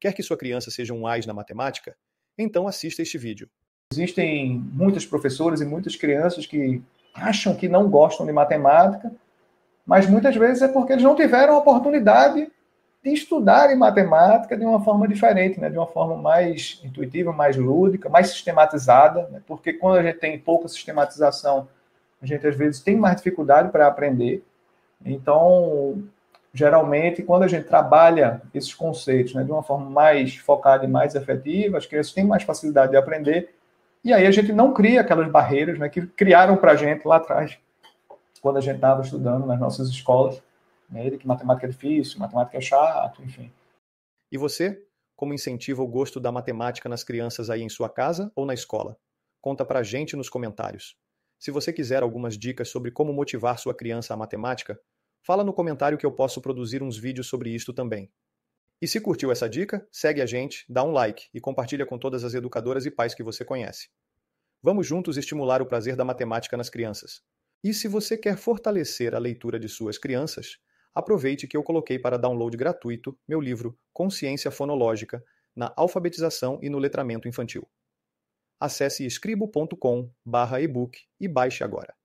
Quer que sua criança seja um AIS na matemática? Então assista este vídeo. Existem muitos professores e muitas crianças que acham que não gostam de matemática, mas muitas vezes é porque eles não tiveram a oportunidade de estudarem matemática de uma forma diferente, né? de uma forma mais intuitiva, mais lúdica, mais sistematizada, né? porque quando a gente tem pouca sistematização, a gente às vezes tem mais dificuldade para aprender. Então, geralmente, quando a gente trabalha esses conceitos né, de uma forma mais focada e mais efetiva, as crianças têm mais facilidade de aprender. E aí a gente não cria aquelas barreiras né, que criaram para a gente lá atrás, quando a gente estava estudando nas nossas escolas, né, de que matemática é difícil, matemática é chato, enfim. E você, como incentiva o gosto da matemática nas crianças aí em sua casa ou na escola? Conta para a gente nos comentários. Se você quiser algumas dicas sobre como motivar sua criança à matemática, Fala no comentário que eu posso produzir uns vídeos sobre isto também. E se curtiu essa dica, segue a gente, dá um like e compartilha com todas as educadoras e pais que você conhece. Vamos juntos estimular o prazer da matemática nas crianças. E se você quer fortalecer a leitura de suas crianças, aproveite que eu coloquei para download gratuito meu livro Consciência Fonológica na alfabetização e no letramento infantil. Acesse escribo.com/ebook e baixe agora.